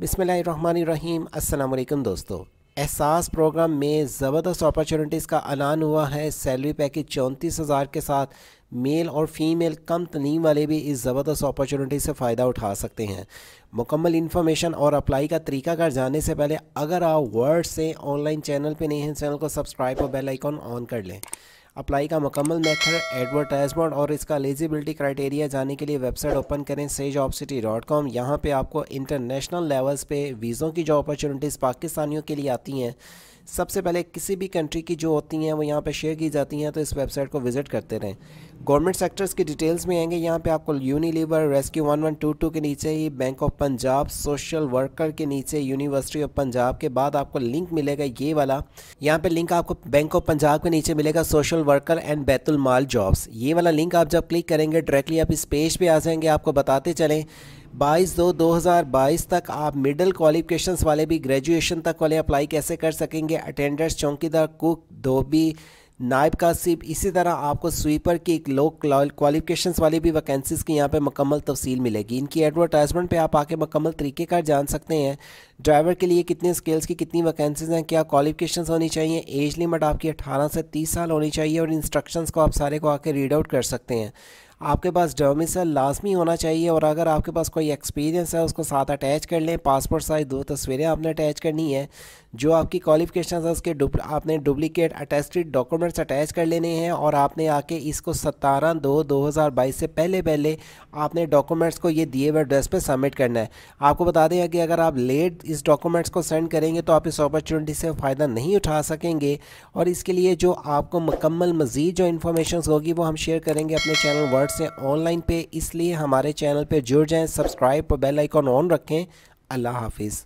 बिसमीम अल्लाम दोस्तों एहसास प्रोग्राम में ज़बरदस्त अपॉर्चुनिटीज़ का ऐलान हुआ है सैलरी पैकेज चौंतीस हज़ार के साथ मेल और फीमेल कम तनीम वाले भी इस ज़बरदस्त अपॉर्चुनिटी से फ़ायदा उठा सकते हैं मुकम्मल इन्फॉर्मेशन और अप्लाई का तरीका कर जाने से पहले अगर आप वर्ड से ऑनलाइन चैनल पर नहीं हैं चैनल को सब्सक्राइब और बेल आइकॉन ऑन कर लें अप्लाई का मुकम्मल मेथड एडवर्टाइजमेंट और इसका एलिजिबिलिटी क्राइटेरिया जाने के लिए वेबसाइट ओपन करें से जॉब सिटी डॉट कॉम यहाँ पर आपको इंटरनेशनल लेवल्स पे वीज़ों की जो अपॉर्चुनिटीज़ पाकिस्तानियों के लिए आती हैं सबसे पहले किसी भी कंट्री की जो होती हैं वो यहाँ पे शेयर की जाती हैं तो इस वेबसाइट को विज़िट करते रहें गवर्नमेंट सेक्टर्स की डिटेल्स में आएंगे यहाँ पे आपको Unilever rescue one one two two के नीचे ही bank of Punjab social worker के नीचे यूनिवर्सिटी ऑफ पंजाब के बाद आपको लिंक मिलेगा ये वाला यहाँ पर लिंक आपको बैंक ऑफ पंजाब के नीचे मिलेगा social worker and Baitulmal jobs ये वाला लिंक आप जब क्लिक करेंगे डायरेक्टली आप इस पेज पर आ जाएंगे आपको बताते चलें बाईस दो 2022 तक आप मिडिल क्वालिफिकेशंस वाले भी ग्रेजुएशन तक वाले अप्लाई कैसे कर सकेंगे अटेंडर्स चौकीदार कुक धोबी नायब का सिप इसी तरह आपको स्वीपर की एक लो क्वालिफिकेशन वाली भी वैकेंसीज़ की यहाँ पे मकमल तफसील मिलेगी इनकी एडवर्टाइजमेंट पे आप आके मकमल तरीके का जान सकते हैं ड्राइवर के लिए कितने स्किल्स की कितनी वैकेंसीज हैं क्या क्वालिफिकेशन होनी चाहिए एज लिमिट आपकी 18 से तीस साल होनी चाहिए और इंस्ट्रक्शंस को आप सारे को आके रीड आउट कर सकते हैं आपके पास डोमिसल लाजमी होना चाहिए और अगर आपके पास कोई एक्सपीरियंस है उसको साथ अटैच कर लें पासपोर्ट साइज़ दो तस्वीरें आपने अटैच करनी है जो आपकी क्वालिफिकेशन है उसके डुप्ल, आपने डुप्लिकेट अटेस्टेड डॉक्यूमेंट्स अटैच कर लेने हैं और आपने आके इसको सतारह दो दो हज़ार बाईस से पहले पहले आपने डॉक्यूमेंट्स को ये दिए हुए एड्रेस पर सबमिट करना है आपको बता दें कि अगर आप लेट इस डॉक्यूमेंट्स को सेंड करेंगे तो आप इस अपॉर्चुनिटी से फ़ायदा नहीं उठा सकेंगे और इसके लिए जो आपको मुकम्मल मज़ीद जो इन्फॉर्मेशन होगी वो हम शेयर करेंगे अपने चैनल वर्ल्ड अलर्ट्स से ऑनलाइन पे इसलिए हमारे चैनल पे जुड़ जाएं सब्सक्राइब और बेल आइकॉन ऑन रखें अल्लाह हाफिज़